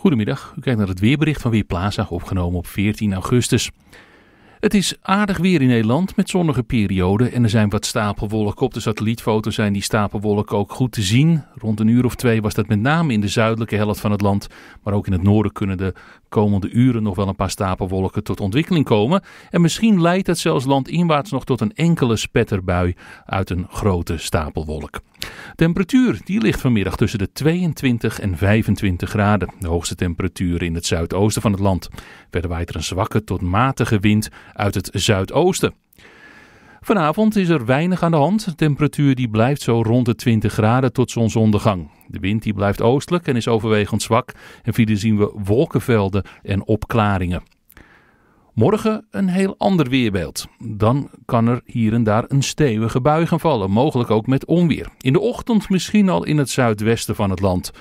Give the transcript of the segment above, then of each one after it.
Goedemiddag, u kijkt naar het weerbericht van Weerplaza, opgenomen op 14 augustus. Het is aardig weer in Nederland met zonnige perioden en er zijn wat stapelwolken. Op de satellietfoto zijn die stapelwolken ook goed te zien. Rond een uur of twee was dat met name in de zuidelijke helft van het land. Maar ook in het noorden kunnen de komende uren nog wel een paar stapelwolken tot ontwikkeling komen. En misschien leidt dat zelfs landinwaarts nog tot een enkele spetterbui uit een grote stapelwolk. Temperatuur die ligt vanmiddag tussen de 22 en 25 graden. De hoogste temperatuur in het zuidoosten van het land. Verder waait er een zwakke tot matige wind uit het zuidoosten. Vanavond is er weinig aan de hand. De temperatuur die blijft zo rond de 20 graden tot zonsondergang. De wind die blijft oostelijk en is overwegend zwak. En verder zien we wolkenvelden en opklaringen. Morgen een heel ander weerbeeld. Dan kan er hier en daar een stevige bui gaan vallen, mogelijk ook met onweer. In de ochtend misschien al in het zuidwesten van het land.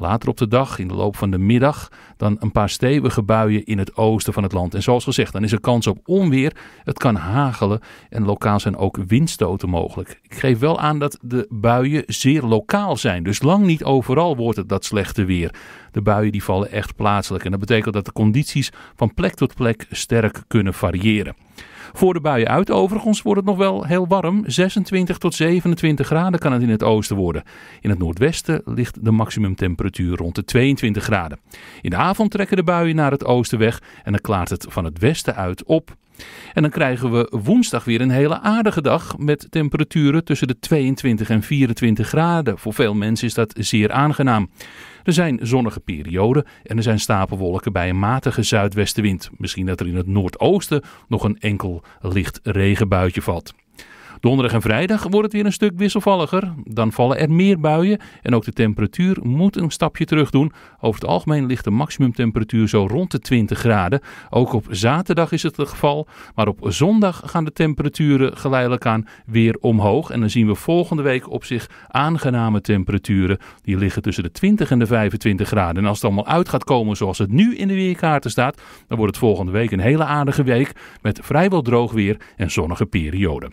Later op de dag, in de loop van de middag, dan een paar stevige buien in het oosten van het land. En zoals gezegd, dan is er kans op onweer. Het kan hagelen en lokaal zijn ook windstoten mogelijk. Ik geef wel aan dat de buien zeer lokaal zijn. Dus lang niet overal wordt het dat slechte weer. De buien die vallen echt plaatselijk. En dat betekent dat de condities van plek tot plek sterk kunnen variëren. Voor de buien uit overigens wordt het nog wel heel warm. 26 tot 27 graden kan het in het oosten worden. In het noordwesten ligt de maximumtemperatuur rond de 22 graden. In de avond trekken de buien naar het oosten weg en dan klaart het van het westen uit op. En dan krijgen we woensdag weer een hele aardige dag met temperaturen tussen de 22 en 24 graden. Voor veel mensen is dat zeer aangenaam. Er zijn zonnige perioden en er zijn stapelwolken bij een matige zuidwestenwind. Misschien dat er in het noordoosten nog een enkel licht regenbuitje valt. Donderdag en vrijdag wordt het weer een stuk wisselvalliger. Dan vallen er meer buien en ook de temperatuur moet een stapje terug doen. Over het algemeen ligt de maximumtemperatuur zo rond de 20 graden. Ook op zaterdag is het het geval, maar op zondag gaan de temperaturen geleidelijk aan weer omhoog. En dan zien we volgende week op zich aangename temperaturen. Die liggen tussen de 20 en de 25 graden. En als het allemaal uit gaat komen zoals het nu in de weerkaarten staat, dan wordt het volgende week een hele aardige week met vrijwel droog weer en zonnige perioden.